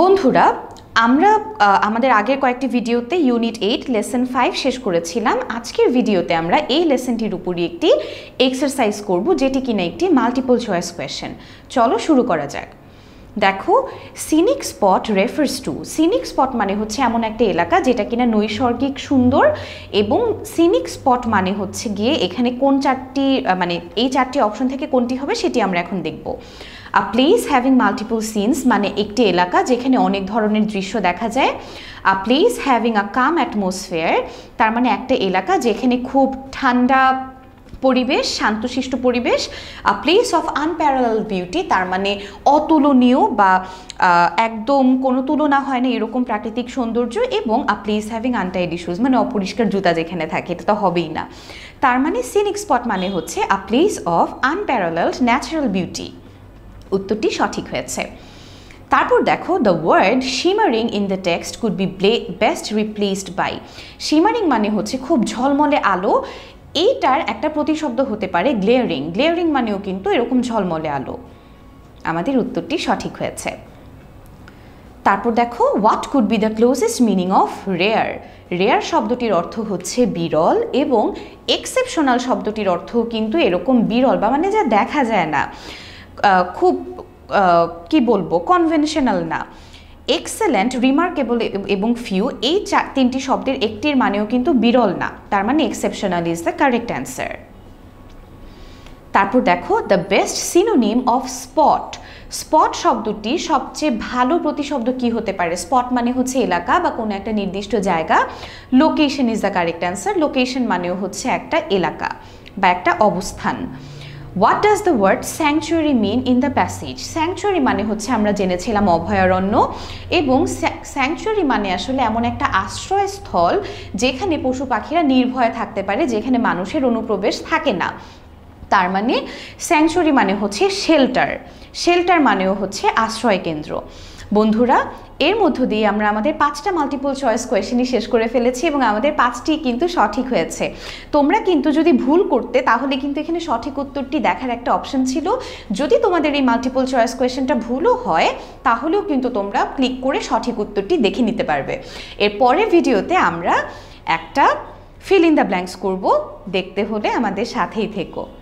বন্ধুরা আমরা আমাদের আগের কয়েকটি ভিডিওতে ইউনিট এইট লেসন ফাইভ শেষ করেছিলাম আজকের ভিডিওতে আমরা এই লেসনটির উপরই একটি এক্সারসাইজ করব যেটি কিনা একটি মাল্টিপল চয়েস কোয়েশ্চেন চলো শুরু করা যাক দেখো scenic spot refers to scenic spot মানে হচ্ছে এমন একটা এলাকা যেটা কিনা নৈসর্গিক সুন্দর এবং সিনিক স্পট মানে হচ্ছে গিয়ে এখানে কোন চারটি মানে এই চারটি অপশন থেকে কোনটি হবে সেটি আমরা এখন দেখব a place having multiple scenes মানে একটি এলাকা যেখানে অনেক ধরনের দৃশ্য দেখা যায় a place having a calm atmosphere তার মানে একটা এলাকা যেখানে খুব ঠান্ডা পরিবেশ শান্তশিষ্ট পরিবেশ প্লেস অফ আনপ্যারাল বিউটি তার মানে অতুলনীয় বা একদম কোনো তুলনা হয় না এরকম প্রাকৃতিক সৌন্দর্য এবং a place having untidy issues মানে অপরিষ্কার জুতা যেখানে থাকে এটা তো হবেই না তার মানে সিনিক স্পট মানে হচ্ছে a place of unparalleled natural beauty উত্তরটি সঠিক হয়েছে তারপর দেখো the word shimmering in the text could be best replaced by shimmering মানে হচ্ছে খুব ঝলমলে আলো এইটার একটা প্রতিশব্দ হতে পারে গ্লেয়ারিং গ্লেয়ারিং মানেও কিন্তু এরকম ঝলমলে আলো আমাদের উত্তরটি সঠিক হয়েছে তারপর দেখো what could be the closest meaning of rare rare শব্দটির অর্থ হচ্ছে বিরল এবং এক্সেপশনাল শব্দটির অর্থ কিন্তু এরকম বিরল বা মানে যা দেখা যায় না খুব কি বলবো কনভেনশনাল না এক্সেলেন্ট রিমার্কেবল e- এবং ফিউ এই তিনটি শব্দের একটির মানেও কিন্তু বিরল না তার মানে exceptional is the correct answer তারপর দেখো the best synonym of spot spot শব্দটি সবচেয়ে ভালো প্রতিশব্দ কি হতে পারে স্পট মানে হচ্ছে এলাকা বা কোনো একটা নির্দিষ্ট জায়গা location is the correct answer location মানেও হচ্ছে একটা এলাকা বা একটা অবস্থান what does the word sanctuary mean in the passage sanctuary মানে হচ্ছে আমরা জেনেছিলাম অভয়ারণ্য এবং স্যাংচুয়ারি মানে আসলে এমন একটা আশ্রয়স্থল যেখানে পশু পাখিরা নির্ভয়ে থাকতে পারে যেখানে মানুষের অনুপ্রবেশ থাকে না তার মানে স্যাংচুয়ারি মানে হচ্ছে শেল্টার শেল্টার মানেও হচ্ছে আশ্রয় কেন্দ্র বন্ধুরা এর মধ্য দিয়ে আমরা আমাদের পাঁচটা মাল্টিপল চয়েস কোয়েশনই শেষ করে ফেলেছি এবং আমাদের পাঁচটি কিন্তু সঠিক হয়েছে তোমরা কিন্তু যদি ভুল করতে তাহলে কিন্তু এখানে সঠিক উত্তরটি দেখার একটা অপশন ছিল যদি তোমাদের এই মাল্টিপল চয়েস কোয়েশনটা ভুলও হয় তাহলেও কিন্তু তোমরা ক্লিক করে সঠিক উত্তরটি দেখে নিতে পারবে এর পরের ভিডিওতে আমরা একটা ফিল ইন দ্য ব্ল্যাঙ্কস করবো দেখতে হলে আমাদের সাথেই থেকো